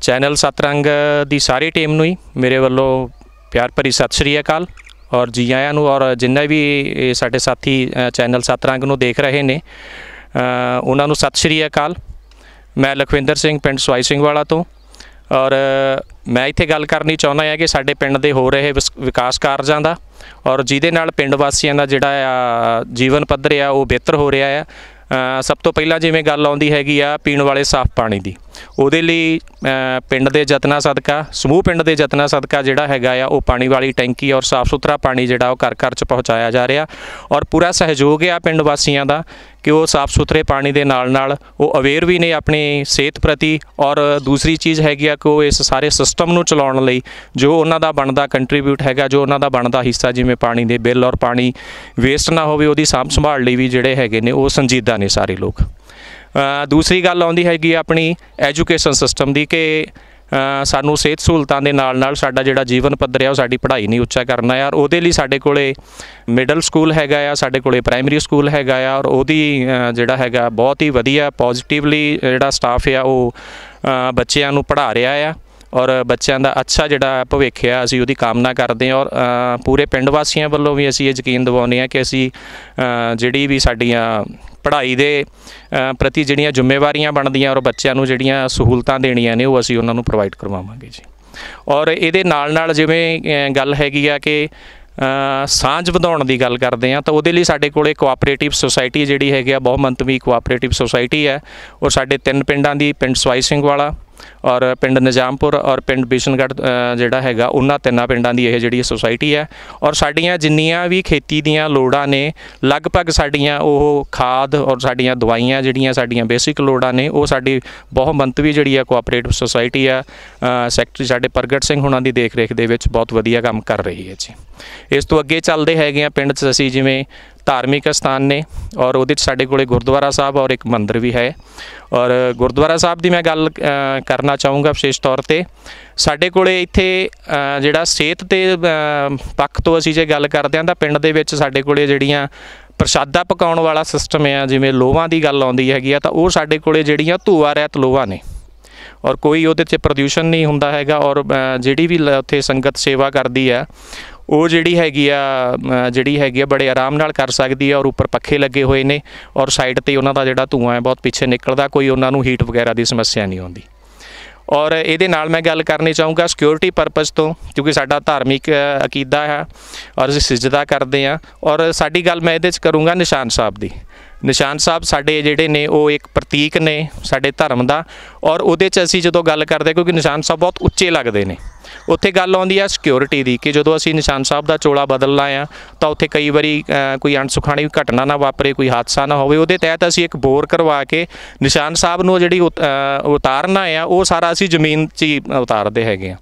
channel ਸਤਰੰਗ ਦੀ ਸਾਰੀ team ਨੂੰ ਹੀ ਮੇਰੇ ਵੱਲੋਂ ਪਿਆਰ ਭਰੀ ਸਤਿ ਸ਼੍ਰੀ ਅਕਾਲ ਔਰ ਜੀ ਆਇਆਂ ਨੂੰ ਔਰ ਜਿੰਨੇ ਵੀ ਸਾਡੇ ਸਾਥੀ ਚੈਨਲ ਸਤਰੰਗ ਨੂੰ ਦੇਖ ਰਹੇ ਨੇ ਉਹਨਾਂ ਨੂੰ ਸਤਿ ਸ਼੍ਰੀ ਅਕਾਲ ਮੈਂ ਲਖਵਿੰਦਰ ਸਿੰਘ ਪਿੰਡ ਸਵਾਈ ਸਿੰਘ ਵਾਲਾ ਤੋਂ ਔਰ ਮੈਂ ਇੱਥੇ ਗੱਲ ਕਰਨੀ ਚਾਹੁੰਦਾ ਹਾਂ ਕਿ ਸਾਡੇ ਪਿੰਡ ਦੇ ਹੋ ਰਹੇ ਵਿਕਾਸ ਕਾਰਜਾਂ ਦਾ ਔਰ ਜਿਹਦੇ ਨਾਲ ਪਿੰਡ ਵਾਸੀਆਂ ਦਾ ਜਿਹੜਾ ਜੀਵਨ ਪੱਧਰ ਆ ਉਹ ਬਿਹਤਰ ਹੋ ਰਿਹਾ ਆ ਸਭ ਤੋਂ ਪਹਿਲਾਂ ਜਿਵੇਂ ਗੱਲ ਆਉਂਦੀ ਹੈਗੀ ਆ ਪੀਣ ਵਾਲੇ ਸਾਫ਼ ਪਾਣੀ ਦੀ ਉਹਦੇ ਲਈ ਪਿੰਡ ਦੇ ਯਤਨਾ ਸਦਕਾ ਸਮੂਹ ਪਿੰਡ ਦੇ ਯਤਨਾ ਸਦਕਾ ਜਿਹੜਾ ਹੈਗਾ ਆ ਉਹ ਪਾਣੀ ਵਾਲੀ ਟੈਂਕੀ ਔਰ ਸਾਫ਼ ਸੁਥਰਾ ਪਾਣੀ ਜਿਹੜਾ ਉਹ ਘਰ ਘਰ ਚ ਪਹੁੰਚਾਇਆ ਜਾ ਰਿਹਾ ਔਰ ਪੂਰਾ ਸਹਿਯੋਗ ਆ ਪਿੰਡ ਵਾਸੀਆਂ ਦਾ ਕਿ ਉਹ ਸਾਫ਼ ਸੁਥਰੇ ਪਾਣੀ ਦੇ ਨਾਲ ਨਾਲ ਉਹ ਅਵੇਅਰ ਵੀ ਨੇ ਆਪਣੀ ਸਿਹਤ ਪ੍ਰਤੀ ਔਰ ਦੂਸਰੀ ਚੀਜ਼ ਹੈਗੀ ਆ ਕਿ ਉਹ ਇਸ ਸਾਰੇ ਸਿਸਟਮ ਨੂੰ ਚਲਾਉਣ ਲਈ ਜੋ ਉਹਨਾਂ ਦਾ ਬਣਦਾ ਕੰਟਰੀਬਿਊਟ ਹੈਗਾ ਜੋ ਉਹਨਾਂ ਦਾ ਬਣਦਾ ਹਿੱਸਾ ਜਿਵੇਂ ਪਾਣੀ ਦੇ ਬਿੱਲ ਔਰ ਪਾਣੀ ਵੇਸਟ ਨਾ ਹੋਵੇ ਉਹਦੀ ਸਾਫ਼ ਸੰਭਾਲ ਲਈ ਵੀ ਜਿਹੜੇ ਹੈਗੇ ਨੇ ਉਹ ਸੰਜੀਦਾ ਨੇ ਸਾਰੇ ਲੋਕ ਦੂਸਰੀ ਗੱਲ ਆਉਂਦੀ ਹੈਗੀ ਆਪਣੀ ਐਜੂਕੇਸ਼ਨ ਸਿਸਟਮ ਦੀ ਕਿ ਸਾਨੂੰ ਸਿਹਤ ਸਹੂਲਤਾਂ ਦੇ ਨਾਲ ਨਾਲ ਸਾਡਾ ਜਿਹੜਾ ਜੀਵਨ ਪੱਧਰ ਆ ਉਹ ਸਾਡੀ ਪੜ੍ਹਾਈ ਨਹੀਂ ਉੱਚਾ ਕਰਨਾ ਯਾਰ ਉਹਦੇ ਲਈ ਸਾਡੇ ਕੋਲੇ ਮਿਡਲ ਸਕੂਲ ਹੈਗਾ ਆ ਸਾਡੇ ਕੋਲੇ ਪ੍ਰਾਇਮਰੀ ਸਕੂਲ ਹੈਗਾ ਆ ਔਰ ਉਹਦੀ ਜਿਹੜਾ ਹੈਗਾ ਬਹੁਤ ਹੀ ਵਧੀਆ ਪੋਜ਼ਿਟਿਵਲੀ ਜਿਹੜਾ ਸਟਾਫ ਆ ਉਹ ਬੱਚਿਆਂ ਨੂੰ ਪੜ੍ਹਾ ਰਿਹਾ ਆ ਔਰ ਬੱਚਿਆਂ ਦਾ ਅੱਛਾ ਜਿਹੜਾ ਭਵਿੱਖ ਹੈ ਅਸੀਂ ਉਹਦੀ ਕਾਮਨਾ ਕਰਦੇ ਹਾਂ ਔਰ ਪੂਰੇ ਪਿੰਡ ਵਾਸੀਆਂ ਵੱਲੋਂ ਵੀ ਅਸੀਂ ਇਹ ਯਕੀਨ ਦਿਵਾਉਂਦੇ ਹਾਂ ਕਿ ਅਸੀਂ ਜਿਹੜੀ ਵੀ ਸਾਡੀਆਂ ਪੜ੍ਹਾਈ ਦੇ ਪ੍ਰਤੀ ਜਿਹੜੀਆਂ ਜ਼ਿੰਮੇਵਾਰੀਆਂ ਬਣਦੀਆਂ ਔਰ ਬੱਚਿਆਂ ਨੂੰ ਜਿਹੜੀਆਂ ਸਹੂਲਤਾਂ ਦੇਣੀਆਂ ਨੇ ਉਹ ਅਸੀਂ ਉਹਨਾਂ ਨੂੰ ਪ੍ਰੋਵਾਈਡ ਕਰਵਾਵਾਂਗੇ ਜੀ ਔਰ ਇਹਦੇ ਨਾਲ ਨਾਲ ਜਿਵੇਂ ਗੱਲ ਹੈਗੀ ਆ ਕਿ ਸਾਂਝ ਵਧਾਉਣ ਦੀ ਗੱਲ ਕਰਦੇ ਆ ਤਾਂ ਉਹਦੇ ਲਈ ਸਾਡੇ ਕੋਲੇ ਕੋਆਪਰੇਟਿਵ ਸੁਸਾਇਟੀ ਜਿਹੜੀ ਹੈਗੀ ਆ ਬਹੁਮੰਤਵੀ ਕੋਆਪਰੇਟਿਵ ਸੁਸਾਇਟੀ ਹੈ ਔਰ ਸਾਡੇ ਤਿੰਨ ਪਿੰਡਾਂ ਦੀ ਪਿੰਡ ਸਵਾਈ ਸਿੰਘ ਵਾਲਾ ਔਰ ਪਿੰਡ ਨਿਜ਼ਾਮਪੁਰ ਔਰ ਪਿੰਡ ਬੀਸ਼ਨਗੜ ਜਿਹੜਾ ਹੈਗਾ ਉਹਨਾਂ ਤਿੰਨਾਂ ਪਿੰਡਾਂ ਦੀ ਇਹ ਜਿਹੜੀ ਸੋਸਾਇਟੀ ਹੈ ਔਰ ਸਾਡੀਆਂ ਜਿੰਨੀਆਂ ਵੀ ਖੇਤੀ ਦੀਆਂ ਲੋੜਾਂ ਨੇ ਲਗਭਗ ਸਾਡੀਆਂ ਉਹ ਖਾਦ ਔਰ ਸਾਡੀਆਂ ਦਵਾਈਆਂ ਜਿਹੜੀਆਂ ਸਾਡੀਆਂ ਬੇਸਿਕ ਲੋੜਾਂ ਨੇ ਉਹ ਸਾਡੀ ਬਹੁਮੰਤਵੀ ਮੰਤਵੀ ਜਿਹੜੀ ਹੈ ਕੋਆਪਰੇਟਿਵ ਸੋਸਾਇਟੀ ਆ ਸੈਕਟਰੀ ਸਾਡੇ ਪ੍ਰਗਟ ਸਿੰਘ ਹੁਣਾਂ ਦੀ ਦੇਖ ਰੇਖ ਦੇ ਵਿੱਚ ਬਹੁਤ ਵਧੀਆ ਕੰਮ ਕਰ ਰਹੀ ਹੈ ਜੀ ਇਸ ਤੋਂ ਅੱਗੇ ਚੱਲਦੇ ਹੈਗੇ ਆ ਪਿੰਡ 'ਚ ਅਸੀਂ ਜਿਵੇਂ ਧਾਰਮਿਕ ਸਥਾਨ ਨੇ ਔਰ ਉਹਦੇ ਵਿੱਚ ਸਾਡੇ ਕੋਲੇ ਗੁਰਦੁਆਰਾ ਸਾਹਿਬ ਔਰ ਇੱਕ ਮੰਦਿਰ ਵੀ ਹੈ ਔਰ ਗੁਰਦੁਆਰਾ ਸਾਹਿਬ ਦੀ ਮੈਂ ਗੱਲ ਕਰਨਾ ਚਾਹੂੰਗਾ ਵਿਸ਼ੇਸ਼ ਤੌਰ ਤੇ ਸਾਡੇ ਕੋਲੇ ਇੱਥੇ ਜਿਹੜਾ ਸਿਹਤ ਤੇ ਪੱਖ ਤੋਂ ਅਸੀਂ ਜੇ ਗੱਲ ਕਰਦੇ ਹਾਂ ਤਾਂ ਪਿੰਡ ਦੇ ਵਿੱਚ ਸਾਡੇ ਕੋਲੇ ਜਿਹੜੀਆਂ ਪ੍ਰਸ਼ਾਦਾ ਪਕਾਉਣ ਵਾਲਾ ਸਿਸਟਮ ਹੈ ਜਿਵੇਂ ਲੋਹਾਂ ਦੀ ਗੱਲ ਆਉਂਦੀ ਹੈਗੀ ਆ ਤਾਂ ਉਹ ਸਾਡੇ ਕੋਲੇ ਜਿਹੜੀਆਂ ਧੂਆ ਰਹਿਤ ਲੋਹਾਂ ਨੇ ਔਰ ਕੋਈ ਉਹਦੇ ਤੇ ਪ੍ਰਦੂਸ਼ਣ ਨਹੀਂ ਹੁੰਦਾ ਹੈਗਾ ਔਰ ਜਿਹੜੀ ਵੀ ਉੱਥੇ ਸੰਗਤ ਸੇਵਾ ਕਰਦੀ ਆ ਉਹ ਜਿਹੜੀ ਹੈਗੀ ਆ ਜਿਹੜੀ ਹੈਗੀ ਆ ਬੜੇ ਆਰਾਮ ਨਾਲ ਕਰ ਸਕਦੀ ਆ ਔਰ ਉੱਪਰ ਪੱਖੇ ਲੱਗੇ ਹੋਏ ਨੇ ਔਰ ਸਾਈਡ ਤੇ ਉਹਨਾਂ ਦਾ ਜਿਹੜਾ ਧੂਆਂ ਹੈ ਬਹੁਤ ਪਿੱਛੇ ਨਿਕਲਦਾ ਕੋਈ ਉਹਨਾਂ ਨੂੰ ਹੀਟ ਵਗੈਰਾ ਦੀ ਸਮੱਸਿਆ ਨਹੀਂ ਆਉਂਦੀ ਔਰ ਇਹਦੇ ਨਾਲ ਮੈਂ ਗੱਲ ਕਰਨੀ ਚਾਹੂੰਗਾ ਸਿਕਿਉਰਿਟੀ ਪਰਪਸ ਤੋਂ ਕਿਉਂਕਿ ਸਾਡਾ ਧਾਰਮਿਕ ਅਕੀਦਾ ਹੈ ਔਰ ਅਸੀਂ ਸਜਦਾ ਕਰਦੇ ਆ ਔਰ ਸਾਡੀ ਗੱਲ ਮੈਂ ਇਹਦੇ 'ਚ ਕਰੂੰਗਾ ਨਿਸ਼ਾਨ ਸਾਹਿਬ ਦੀ ਨਿਸ਼ਾਨ ਸਾਹਿਬ ਸਾਡੇ ਜਿਹੜੇ ਨੇ ਉਹ ਇੱਕ ਪ੍ਰਤੀਕ ਨੇ ਸਾਡੇ ਧਰਮ ਦਾ ਔਰ ਉਹਦੇ 'ਚ ਅਸੀਂ ਜਦੋਂ ਗੱਲ ਕਰਦੇ ਕਿਉਂਕਿ ਨਿਸ਼ਾਨ ਸਾਹਿਬ ਬਹੁਤ ਉੱਚੇ ਲੱਗਦੇ ਨੇ ਉੱਥੇ ਗੱਲ ਆਉਂਦੀ ਆ ਸਿਕਿਉਰਿਟੀ ਦੀ ਕਿ ਜਦੋਂ ਅਸੀਂ ਨਿਸ਼ਾਨ ਸਾਹਿਬ ਦਾ ਚੋਲਾ ਬਦਲਣਾ ਆ ਤਾਂ ਉੱਥੇ ਕਈ ਵਾਰੀ ਕੋਈ ਅਣਸੁਖਾਣੀ ਘਟਨਾ ਨਾ ਵਾਪਰੇ ਕੋਈ ਹਾਦਸਾ ਨਾ ਹੋਵੇ ਉਹਦੇ ਤਹਿਤ ਅਸੀਂ ਇੱਕ ਬੋਰ ਕਰਵਾ ਕੇ ਨਿਸ਼ਾਨ ਸਾਹਿਬ ਨੂੰ ਜਿਹੜੀ ਉਤਾਰਨਾ ਆ ਉਹ ਸਾਰਾ ਅਸੀਂ ਜ਼ਮੀਨ 'ਚ ਹੀ ਉਤਾਰਦੇ ਹੈਗੇ ਆ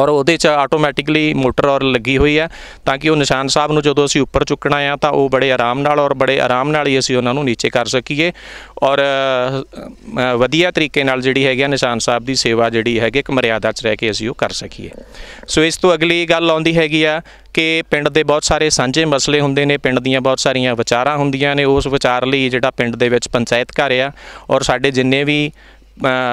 ਔਰ ਉਹਦੇ 'ਚ ਆਟੋਮੈਟਿਕਲੀ ਮੋਟਰ ਔਰ ਲੱਗੀ ਹੋਈ ਹੈ ਤਾਂ ਕਿ ਉਹ ਨਿਸ਼ਾਨ ਸਾਹਿਬ ਨੂੰ ਜਦੋਂ ਅਸੀਂ ਉੱਪਰ ਚੁੱਕਣਾ ਆ ਤਾਂ ਉਹ ਬੜੇ ਆਰਾਮ ਨਾਲ ਔਰ ਬੜੇ ਆਰਾਮ ਨਾਲ ਹੀ ਅਸੀਂ ਉਹਨਾਂ ਨੂੰ ਨੀਚੇ ਕਰ ਸਕੀਏ ਔਰ ਵਧੀਆ ਤਰੀਕੇ ਨਾਲ ਜਿਹੜੀ ਹੈਗੀ ਨਿਸ਼ਾਨ ਸਾਹਿਬ ਦੀ ਸੇਵਾ ਜਿਹੜੀ ਹੈਗੀ ਇੱਕ ਮਰਿਆਦਾ 'ਚ ਰਹਿ ਕੇ ਅਸੀਂ ਉਹ ਕਰ ਸਕੀਏ ਸੋ ਇਸ ਤੋਂ ਅਗਲੀ ਗੱਲ ਆਉਂਦੀ ਹੈਗੀ ਆ ਕਿ ਪਿੰਡ ਦੇ ਬਹੁਤ ਸਾਰੇ ਸਾਂਝੇ ਮਸਲੇ ਹੁੰਦੇ ਨੇ ਪਿੰਡ ਦੀਆਂ ਬਹੁਤ ਸਾਰੀਆਂ ਵਿਚਾਰਾਂ ਹੁੰਦੀਆਂ ਨੇ ਉਸ ਵਿਚਾਰ ਲਈ ਜਿਹੜਾ ਪਿੰਡ ਦੇ ਵਿੱਚ ਪੰਚਾਇਤ ਘਰ ਆ ਔਰ ਸਾਡੇ ਜਿੰਨੇ ਵੀ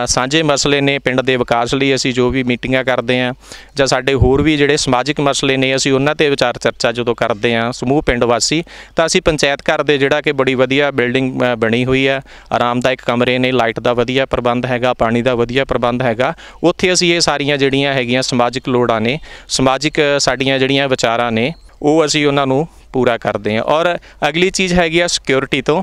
ਸਾਂਝੇ ਮਸਲੇ ਨੇ ਪਿੰਡ ਦੇ ਵਿਕਾਸ ਲਈ ਅਸੀਂ ਜੋ ਵੀ ਮੀਟਿੰਗਾਂ ਕਰਦੇ ਆ ਜਾਂ ਸਾਡੇ ਹੋਰ ਵੀ ਜਿਹੜੇ ਸਮਾਜਿਕ ਮਸਲੇ ਨੇ ਅਸੀਂ ਉਹਨਾਂ ਤੇ ਵਿਚਾਰ ਚਰਚਾ ਜਦੋਂ ਕਰਦੇ ਆ ਸਮੂਹ ਪਿੰਡ ਵਾਸੀ ਤਾਂ ਅਸੀਂ ਪੰਚਾਇਤ ਘਰ ਦੇ ਜਿਹੜਾ ਕਿ ਬੜੀ ਵਧੀਆ ਬਿਲਡਿੰਗ ਬਣੀ ਹੋਈ ਆ ਆਰਾਮਦਾਇਕ ਕਮਰੇ ਨੇ ਲਾਈਟ ਦਾ ਵਧੀਆ ਪ੍ਰਬੰਧ ਹੈਗਾ ਪਾਣੀ ਦਾ ਵਧੀਆ ਪ੍ਰਬੰਧ ਹੈਗਾ ਉੱਥੇ ਅਸੀਂ ਇਹ ਸਾਰੀਆਂ ਜਿਹੜੀਆਂ ਹੈਗੀਆਂ ਸਮਾਜਿਕ ਲੋੜਾਂ ਨੇ ਸਮਾਜਿਕ ਸਾਡੀਆਂ ਜਿਹੜੀਆਂ ਵਿਚਾਰਾਂ ਨੇ ਉਹ ਅਸੀਂ ਉਹਨਾਂ ਨੂੰ ਪੂਰਾ ਕਰਦੇ ਆ ਔਰ ਅਗਲੀ ਚੀਜ਼ ਹੈਗੀ ਆ ਸਿਕਿਉਰਿਟੀ ਤੋਂ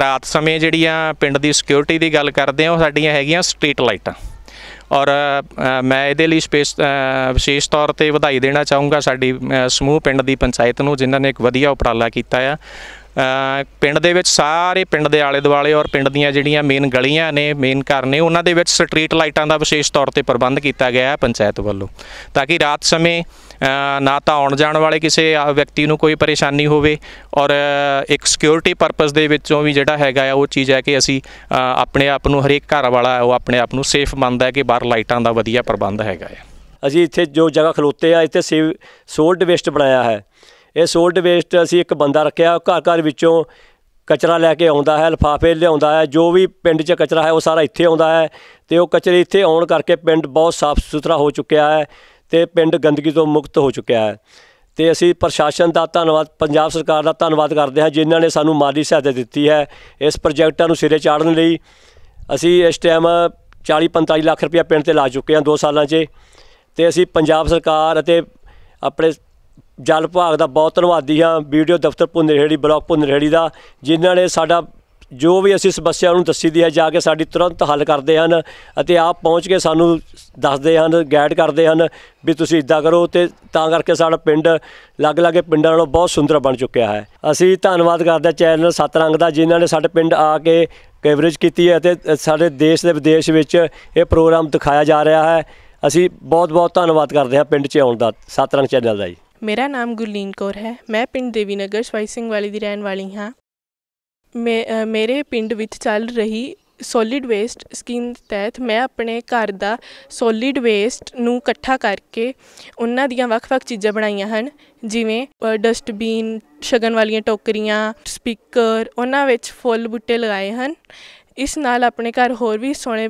ਰਾਤ ਸਮੇਂ ਜਿਹੜੀਆਂ ਪਿੰਡ ਦੀ ਸਿਕਿਉਰਿਟੀ ਦੀ ਗੱਲ ਕਰਦੇ ਆ ਉਹ ਸਾਡੀਆਂ ਹੈਗੀਆਂ ਸਟਰੀਟ ਲਾਈਟਾਂ ਔਰ ਮੈਂ ਇਹਦੇ ਲਈ ਸਪੇਸ ਵਿਸ਼ੇਸ਼ ਤੌਰ ਤੇ ਵਧਾਈ ਦੇਣਾ ਚਾਹੂੰਗਾ ਸਾਡੀ ਸਮੂਹ ਪਿੰਡ ਦੀ ਪੰਚਾਇਤ ਨੂੰ ਜਿਨ੍ਹਾਂ ਨੇ ਇੱਕ ਵਧੀਆ ਉਪਰਾਲਾ ਕੀਤਾ ਆ ਪਿੰਡ ਦੇ ਵਿੱਚ ਸਾਰੇ ਪਿੰਡ ਦੇ ਆਲੇ ਦੁਆਲੇ ਔਰ ਪਿੰਡ ਦੀਆਂ ਜਿਹੜੀਆਂ ਮੇਨ ਗਲੀਆਂ ਨੇ ਮੇਨ ਘਰ ਨੇ ਉਹਨਾਂ ਦੇ ਵਿੱਚ ਸਟਰੀਟ ਲਾਈਟਾਂ ਦਾ ਵਿਸ਼ੇਸ਼ ਤੌਰ ਤੇ ਪ੍ਰਬੰਧ ਕੀਤਾ ਗਿਆ ਹੈ ਪੰਚਾਇਤ ਵੱਲੋਂ ਤਾਂ ਕਿ ਰਾਤ ਸਮੇਂ ਨਾ ਤਾਂ ਆਉਣ ਜਾਣ ਵਾਲੇ ਕਿਸੇ ਵਿਅਕਤੀ ਨੂੰ ਕੋਈ ਪਰੇਸ਼ਾਨੀ ਹੋਵੇ ਔਰ ਇੱਕ ਸਿਕਿਉਰਿਟੀ ਪਰਪਸ ਦੇ ਵਿੱਚੋਂ ਵੀ ਜਿਹੜਾ ਹੈਗਾ ਆ ਉਹ ਚੀਜ਼ ਹੈ ਕਿ ਅਸੀਂ ਆਪਣੇ ਆਪ ਨੂੰ ਹਰੇਕ ਘਰ ਵਾਲਾ ਉਹ ਆਪਣੇ ਆਪ ਨੂੰ ਸੇਫ ਮੰਨਦਾ ਹੈ ਕਿ ਬਾਹਰ ਲਾਈਟਾਂ ਦਾ ਵਧੀਆ ਪ੍ਰਬੰਧ ਹੈਗਾ ਹੈ ਅਸੀਂ ਇੱਥੇ ਜੋ ਜਗ੍ਹਾ ਖਲੋਤੇ ਆ ਇੱਥੇ ਸੋਲਡ ਵੇਸਟ ਬਣਾਇਆ ਹੈ ਇਹ ਸੋਲਡ ਵੇਸਟ ਅਸੀਂ ਇੱਕ ਬੰਦਾ ਰੱਖਿਆ ਘਰ ਘਰ ਵਿੱਚੋਂ ਕਚਰਾ ਲੈ ਕੇ ਆਉਂਦਾ ਹੈ ਲਫਾਫੇ ਲਿਆਉਂਦਾ ਹੈ ਜੋ ਵੀ ਪਿੰਡ 'ਚ ਕਚਰਾ ਹੈ ਉਹ ਸਾਰਾ ਇੱਥੇ ਆਉਂਦਾ ਹੈ ਤੇ ਉਹ ਕਚਰੇ ਇੱਥੇ ਆਉਣ ਕਰਕੇ ਪਿੰਡ ਬਹੁਤ ਸਾਫ਼ ਸੁਥਰਾ ਹੋ ਚੁੱਕਿਆ ਹੈ ਤੇ ਪਿੰਡ ਗੰਦਗੀ ਤੋਂ ਮੁਕਤ ਹੋ ਚੁੱਕਿਆ ਹੈ ਤੇ ਅਸੀਂ ਪ੍ਰਸ਼ਾਸਨ ਦਾ ਧੰਨਵਾਦ ਪੰਜਾਬ ਸਰਕਾਰ ਦਾ ਧੰਨਵਾਦ ਕਰਦੇ ਹਾਂ ਜਿਨ੍ਹਾਂ ਨੇ ਸਾਨੂੰ ਮਾਲੀ ਸਹਾਇਤਾ ਦਿੱਤੀ ਹੈ ਇਸ ਪ੍ਰੋਜੈਕਟਾਂ ਨੂੰ ਸਿਰੇ ਚਾੜਨ ਲਈ ਅਸੀਂ ਇਸ ਟਾਈਮ 40-45 ਲੱਖ ਰੁਪਏ ਪਿੰਡ ਤੇ ਲਾ ਚੁੱਕੇ ਹਾਂ 2 ਸਾਲਾਂ 'ਚ ਤੇ ਅਸੀਂ ਪੰਜਾਬ ਸਰਕਾਰ ਅਤੇ ਆਪਣੇ ਜਲ ਵਿਭਾਗ ਦਾ ਬਹੁਤ ਧੰਨਵਾਦੀ ਹਾਂ ਵੀਡੀਓ ਦਫ਼ਤਰ ਪੁੰਨਰੇੜੀ ਬਲਾਕ ਪੁੰਨਰੇੜੀ ਦਾ ਜਿਨ੍ਹਾਂ ਨੇ ਸਾਡਾ ਜੋ ਵੀ ਅਸੀਂ ਸਮੱਸਿਆ ਨੂੰ ਦੱਸੀ ਦੀ ਹੈ ਜਾ ਕੇ ਸਾਡੀ ਤੁਰੰਤ ਹੱਲ ਕਰਦੇ ਹਨ ਅਤੇ ਆਪ ਪਹੁੰਚ ਕੇ ਸਾਨੂੰ ਦੱਸਦੇ ਹਨ ਗਾਈਡ ਕਰਦੇ ਹਨ ਵੀ ਤੁਸੀਂ ਇਦਾਂ ਕਰੋ ਤੇ ਤਾਂ ਕਰਕੇ ਸਾਡਾ ਪਿੰਡ ਲੱਗ ਲੱਗੇ ਪਿੰਡਾਂ ਨਾਲੋਂ ਬਹੁਤ ਸੁੰਦਰ ਬਣ ਚੁੱਕਿਆ ਹੈ ਅਸੀਂ ਧੰਨਵਾਦ ਕਰਦੇ ਚੈਨਲ ਸਤਰੰਗ ਦਾ ਜਿਨ੍ਹਾਂ ਨੇ ਸਾਡੇ ਪਿੰਡ ਆ ਕੇ ਕਵਰੇਜ ਕੀਤੀ ਹੈ ਤੇ ਸਾਡੇ ਦੇਸ਼ ਦੇ ਵਿਦੇਸ਼ ਵਿੱਚ ਇਹ ਪ੍ਰੋਗਰਾਮ ਦਿਖਾਇਆ ਜਾ ਰਿਹਾ ਹੈ ਅਸੀਂ ਬਹੁਤ-ਬਹੁਤ ਧੰਨਵਾਦ ਕਰਦੇ ਹਾਂ ਪਿੰਡ 'ਚ ਆਉਣ ਦਾ ਸਤਰੰਗ ਚੈਨਲ ਦਾ ਜੀ ਮੇਰਾ ਨਾਮ ਗੁਰਲੀਨ ਕੌਰ ਹੈ ਮੈਂ ਪਿੰਡ ਦੇਵੀ ਨਗਰ ਸਵਾਈ ਸਿੰਘ ਵਾਲੀ ਦੀ ਰਹਿਣ ਵਾਲੀ ਹਾਂ ਮੇਰੇ ਪਿੰਡ ਵਿੱਚ ਚੱਲ ਰਹੀ ਸੋਲਿਡ ਵੇਸਟ ਸਕੀਮ ਤਹਿਤ ਮੈਂ ਆਪਣੇ ਘਰ ਦਾ ਸੋਲਿਡ ਵੇਸਟ ਨੂੰ ਇਕੱਠਾ ਕਰਕੇ ਉਹਨਾਂ ਦੀਆਂ ਵੱਖ-ਵੱਖ ਚੀਜ਼ਾਂ ਬਣਾਈਆਂ ਹਨ ਜਿਵੇਂ ਡਸਟਬੀਨ ਸ਼ਗਨ ਵਾਲੀਆਂ ਟੋਕਰੀਆਂ ਸਪੀਕਰ ਉਹਨਾਂ ਵਿੱਚ ਫੁੱਲ ਬੂਟੇ ਲਗਾਏ ਹਨ ਇਸ ਨਾਲ ਆਪਣੇ ਘਰ ਹੋਰ ਵੀ ਸੋਹਣੇ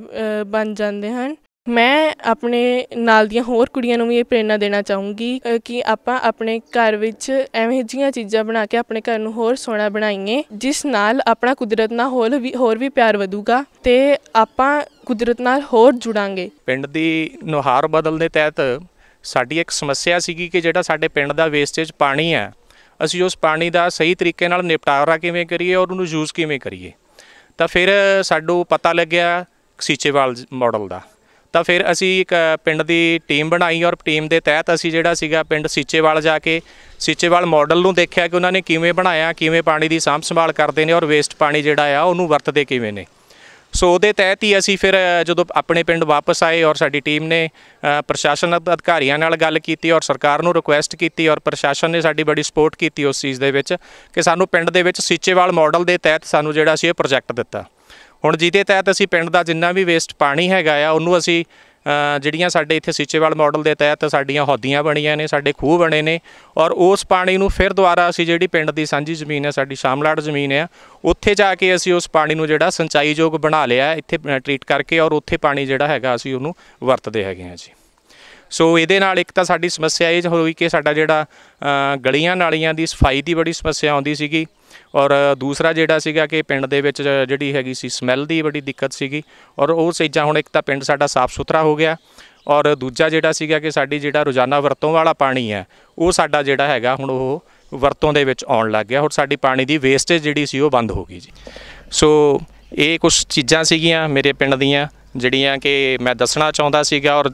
ਬਣ ਜਾਂਦੇ ਹਨ ਮੈਂ ਆਪਣੇ ਨਾਲ ਦੀਆਂ ਹੋਰ ਕੁੜੀਆਂ ਨੂੰ ਵੀ ਇਹ ਪ੍ਰੇਰਨਾ ਦੇਣਾ ਚਾਹੂੰਗੀ ਕਿ ਆਪਾਂ ਆਪਣੇ ਘਰ ਵਿੱਚ ਐਵੇਂ ਜੀਆਂ ਚੀਜ਼ਾਂ ਬਣਾ ਕੇ ਆਪਣੇ ਘਰ ਨੂੰ ਹੋਰ ਸੋਹਣਾ ਬਣਾਈਏ ਜਿਸ ਨਾਲ ਆਪਣਾ ਕੁਦਰਤ ਨਾਲ ਹੋਰ ਵੀ ਹੋਰ ਵੀ ਪਿਆਰ ਵਧੂਗਾ ਤੇ ਆਪਾਂ ਕੁਦਰਤ ਨਾਲ ਹੋਰ ਜੁੜਾਂਗੇ ਪਿੰਡ ਦੀ ਨੁਹਾਰ ਬਦਲ ਦੇ ਤਹਿਤ ਸਾਡੀ ਇੱਕ ਸਮੱਸਿਆ ਸੀਗੀ ਕਿ ਜਿਹੜਾ ਸਾਡੇ ਪਿੰਡ ਦਾ ਵੇਸਟੇਜ ਪਾਣੀ ਹੈ ਅਸੀਂ ਉਸ ਪਾਣੀ ਦਾ ਸਹੀ ਤਰੀਕੇ ਨਾਲ ਨਿਪਟਾਰਾ ਕਿਵੇਂ ਕਰੀਏ ਔਰ ਉਹਨੂੰ ਯੂਜ਼ ਕਿਵੇਂ ਕਰੀਏ ਤਾਂ ਫਿਰ ਸਾਡੂ ਪਤਾ ਲੱਗਿਆ ਸੀਚੇਵਾਲ ਮਾਡਲ ਦਾ ਤਾਂ ਫਿਰ ਅਸੀਂ ਇੱਕ ਪਿੰਡ ਦੀ ਟੀਮ ਬਣਾਈ ਔਰ ਟੀਮ ਦੇ ਤਹਿਤ ਅਸੀਂ ਜਿਹੜਾ ਸੀਗਾ ਪਿੰਡ ਸਿੱਚੇਵਾਲ ਜਾ ਕੇ ਸਿੱਚੇਵਾਲ ਮਾਡਲ ਨੂੰ ਦੇਖਿਆ ਕਿ ਉਹਨਾਂ ਨੇ ਕਿਵੇਂ ਬਣਾਇਆ ਕਿਵੇਂ ਪਾਣੀ ਦੀ ਸਾਂਭ ਸੰਭਾਲ ਕਰਦੇ ਨੇ ਔਰ ਵੇਸਟ ਪਾਣੀ ਜਿਹੜਾ ਆ ਉਹਨੂੰ ਵਰਤਦੇ ਕਿਵੇਂ ਨੇ ਸੋ ਉਹਦੇ ਤਹਿਤ ਹੀ ਅਸੀਂ ਫਿਰ ਜਦੋਂ ਆਪਣੇ ਪਿੰਡ ਵਾਪਸ ਆਏ ਔਰ ਸਾਡੀ ਟੀਮ ਨੇ ਪ੍ਰਸ਼ਾਸਨ ਅਧਿਕਾਰੀਆਂ ਨਾਲ ਗੱਲ ਕੀਤੀ ਔਰ ਸਰਕਾਰ ਨੂੰ ਰਿਕੁਐਸਟ ਕੀਤੀ ਔਰ ਪ੍ਰਸ਼ਾਸਨ ਨੇ ਸਾਡੀ ਬੜੀ ਸਪੋਰਟ ਕੀਤੀ ਉਸ ਚੀਜ਼ ਦੇ ਵਿੱਚ ਕਿ ਸਾਨੂੰ ਪਿੰਡ ਦੇ ਵਿੱਚ ਸਿੱਚੇਵਾਲ ਮਾਡਲ ਦੇ ਤਹਿਤ ਸਾਨੂੰ ਜਿਹੜਾ ਸੀ ਇਹ ਪ੍ਰੋਜੈਕਟ ਦਿੱਤਾ ਹੁਣ ਜਿਹਦੇ ਤਹਿਤ ਅਸੀਂ ਪਿੰਡ ਦਾ ਜਿੰਨਾ ਵੀ ਵੇਸਟ ਪਾਣੀ ਹੈਗਾ ਆ ਉਹਨੂੰ ਅਸੀਂ ਜਿਹੜੀਆਂ ਸਾਡੇ ਇੱਥੇ ਸਿੱਚੇਵਾਲ ਮਾਡਲ ਦੇ ਤਹਿਤ ਸਾਡੀਆਂ ਹੌਦੀਆਂ ਬਣੀਆਂ ਨੇ ਸਾਡੇ ਖੂਹ ਬਣੇ ਨੇ ਔਰ ਉਸ ਪਾਣੀ ਨੂੰ ਫਿਰ ਦੁਬਾਰਾ ਅਸੀਂ ਜਿਹੜੀ ਪਿੰਡ ਦੀ ਸਾਂਝੀ ਜ਼ਮੀਨ ਹੈ ਸਾਡੀ ਸ਼ਾਮਲਾੜ ਜ਼ਮੀਨ ਹੈ ਉੱਥੇ ਜਾ ਕੇ ਅਸੀਂ ਉਸ ਪਾਣੀ ਨੂੰ ਜਿਹੜਾ ਸਿੰਚਾਈ ਯੋਗ ਬਣਾ ਲਿਆ ਇੱਥੇ ਟ੍ਰੀਟ ਕਰਕੇ ਔਰ ਉੱਥੇ ਪਾਣੀ ਜਿਹੜਾ ਹੈਗਾ ਅਸੀਂ ਉਹਨੂੰ ਵਰਤਦੇ ਹੈਗੇ ਹਾਂ ਜੀ ਸੋ ਇਹਦੇ ਨਾਲ ਇੱਕ ਤਾਂ ਸਾਡੀ ਸਮੱਸਿਆ ਇਹ ਹੋਈ ਕਿ ਸਾਡਾ ਜਿਹੜਾ ਗਲੀਆਂ ਨਾਲੀਆਂ ਦੀ ਸਫਾਈ ਦੀ ਬੜੀ ਸਮੱਸਿਆ ਆਉਂਦੀ ਸੀਗੀ ਔਰ ਦੂਸਰਾ ਜਿਹੜਾ ਸੀਗਾ ਕਿ ਪਿੰਡ ਦੇ ਵਿੱਚ ਜਿਹੜੀ ਹੈਗੀ ਸੀ ਸਮੈਲ ਦੀ ਬੜੀ ਦਿੱਕਤ ਸੀਗੀ ਔਰ ਉਹ ਚੀਜ਼ਾਂ ਹੁਣ ਇੱਕ ਤਾਂ ਪਿੰਡ ਸਾਡਾ ਸਾਫ਼ ਸੁਥਰਾ ਹੋ ਗਿਆ ਔਰ ਦੂਜਾ ਜਿਹੜਾ ਸੀਗਾ ਕਿ ਸਾਡੀ ਜਿਹੜਾ ਰੋਜ਼ਾਨਾ ਵਰਤੋਂ ਵਾਲਾ ਪਾਣੀ ਹੈ ਉਹ ਸਾਡਾ ਜਿਹੜਾ ਹੈਗਾ ਹੁਣ ਉਹ ਵਰਤੋਂ ਦੇ ਵਿੱਚ ਆਉਣ ਲੱਗ ਗਿਆ ਔਰ ਸਾਡੀ ਪਾਣੀ ਦੀ ਵੇਸਟੇਜ ਜਿਹੜੀ ਸੀ ਉਹ ਬੰਦ ਹੋ ਗਈ ਜੀ ਸੋ ਇਹ ਕੁਝ ਚੀਜ਼ਾਂ ਸੀਗੀਆਂ ਮੇਰੇ ਪਿੰਡ ਦੀਆਂ ਜਿਹੜੀਆਂ ਕਿ ਮੈਂ ਦੱਸਣਾ ਚਾਹੁੰਦਾ ਸੀਗਾ ਔਰ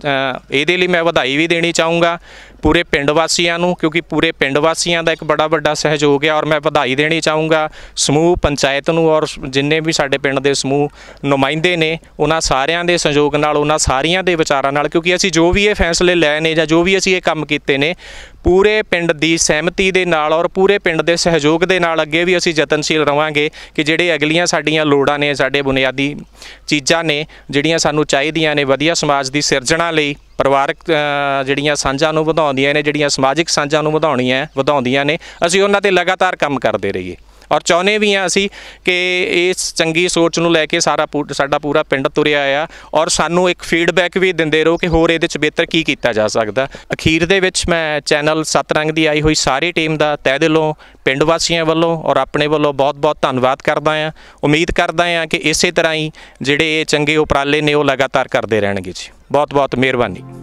ਇਹਦੇ ਲਈ ਮੈਂ ਵਧਾਈ ਵੀ ਦੇਣੀ ਚਾਹੂੰਗਾ ਪੂਰੇ ਪਿੰਡ ਵਾਸੀਆਂ ਨੂੰ ਕਿਉਂਕਿ ਪੂਰੇ ਪਿੰਡ ਵਾਸੀਆਂ ਦਾ ਇੱਕ ਬੜਾ ਵੱਡਾ ਸਹਿਯੋਗ ਹੈ ਔਰ ਮੈਂ ਵਧਾਈ ਦੇਣੀ ਚਾਹੂੰਗਾ ਸਮੂਹ ਪੰਚਾਇਤ ਨੂੰ ਔਰ ਜਿੰਨੇ ਵੀ ਸਾਡੇ ਪਿੰਡ ਦੇ ਸਮੂਹ ਨੁਮਾਇੰਦੇ ਨੇ ਉਹਨਾਂ ਸਾਰਿਆਂ ਦੇ ਸਹਿਯੋਗ ਨਾਲ ਉਹਨਾਂ ਸਾਰਿਆਂ ਦੇ ਵਿਚਾਰਾਂ ਨਾਲ ਕਿਉਂਕਿ ਅਸੀਂ ਜੋ ਵੀ ਇਹ ਫੈਸਲੇ ਲਏ ਨੇ ਜਾਂ ਜੋ ਵੀ ਅਸੀਂ ਇਹ ਕੰਮ ਕੀਤੇ ਨੇ ਪੂਰੇ ਪਿੰਡ ਦੀ ਸਹਿਮਤੀ ਦੇ ਨਾਲ ਔਰ ਪੂਰੇ ਪਿੰਡ ਦੇ ਸਹਿਯੋਗ ਦੇ ਨਾਲ ਅੱਗੇ ਵੀ ਅਸੀਂ ਯਤਨਸ਼ੀਲ ਰਵਾਂਗੇ ਕਿ ਜਿਹੜੇ ਅਗਲੀਆਂ ਸਾਡੀਆਂ ਲੋੜਾਂ ਨੇ ਸਾਡੇ ਬੁਨਿਆਦੀ ਚੀਜ਼ਾਂ ਨੇ ਜਿਹੜੀਆਂ ਸਾਨੂੰ ਚਾਹੀਦੀਆਂ ਨੇ ਵਧੀਆ ਸਮਾਜ ਦੀ ਸਿਰਜਣਾ ਲਈ ਪਰਿਵਾਰਕ ਜਿਹੜੀਆਂ ਸਾਂਝਾਂ ਨੂੰ ਵਧਾਉਂਦੀਆਂ ਨੇ ਜਿਹੜੀਆਂ ਸਮਾਜਿਕ ਸਾਂਝਾਂ ਨੂੰ ਵਧਾਉਣੀਆਂ ਵਧਾਉਂਦੀਆਂ ਨੇ ਅਸੀਂ ਉਹਨਾਂ ਤੇ ਲਗਾਤਾਰ ਕੰਮ ਕਰਦੇ ਰਹੀਏ ਔਰ ਚਾਹੁੰਦੇ ਵੀ ਆ ਅਸੀਂ ਕਿ ਇਸ ਚੰਗੀ ਸੋਚ ਨੂੰ ਲੈ ਕੇ ਸਾਰਾ ਸਾਡਾ ਪੂਰਾ ਪਿੰਡ ਤੁਰਿਆ ਆ ਔਰ ਸਾਨੂੰ ਇੱਕ ਫੀਡਬੈਕ ਵੀ ਦਿੰਦੇ ਰਹੋ ਕਿ ਹੋਰ ਇਹਦੇ ਵਿੱਚ ਬਿਹਤਰ ਕੀ ਕੀਤਾ ਜਾ ਸਕਦਾ ਅਖੀਰ ਦੇ ਵਿੱਚ ਮੈਂ ਚੈਨਲ ਸਤਰੰਗ ਦੀ ਆਈ ਹੋਈ ਸਾਰੀ ਟੀਮ ਦਾ ਤਹਿ ਦਿਲੋਂ ਪਿੰਡ ਵਾਸੀਆਂ ਵੱਲੋਂ ਔਰ ਆਪਣੇ ਵੱਲੋਂ ਬਹੁਤ-ਬਹੁਤ ਧੰਨਵਾਦ ਕਰਦਾ ਆ ਉਮੀਦ ਕਰਦਾ ਆ ਕਿ ਇਸੇ ਤਰ੍ਹਾਂ ਹੀ ਜਿਹੜੇ ਇਹ ਚੰਗੇ ਉਪਰਾਲੇ ਨੇ ਉਹ ਲਗਾਤਾਰ ਕਰਦੇ ਰਹਿਣਗੇ ਜੀ ਬਹੁਤ ਬਹੁਤ ਮਿਹਰਬਾਨੀ